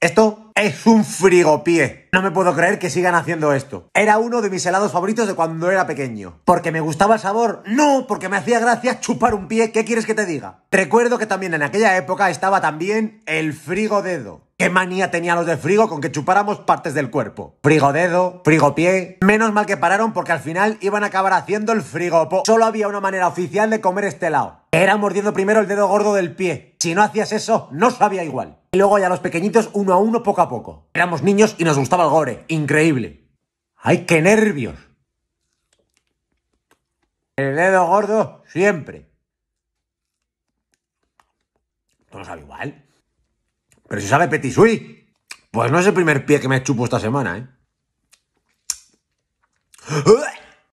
Esto es un frigopié. No me puedo creer que sigan haciendo esto. Era uno de mis helados favoritos de cuando era pequeño. ¿Porque me gustaba el sabor? No, porque me hacía gracia chupar un pie. ¿Qué quieres que te diga? Recuerdo que también en aquella época estaba también el frigo dedo. ¿Qué manía tenían los de frigo con que chupáramos partes del cuerpo? Frigo dedo, frigo pie. Menos mal que pararon porque al final iban a acabar haciendo el frigo Solo había una manera oficial de comer este helado. Era mordiendo primero el dedo gordo del pie. Si no hacías eso, no sabía igual. Y luego ya los pequeñitos uno a uno poco a poco. Éramos niños y nos gustaba Gore, increíble. ¡Ay, que nervios! El dedo gordo siempre. Todo sabe igual. Pero si sabe Petisui, Pues no es el primer pie que me chupo esta semana, ¿eh?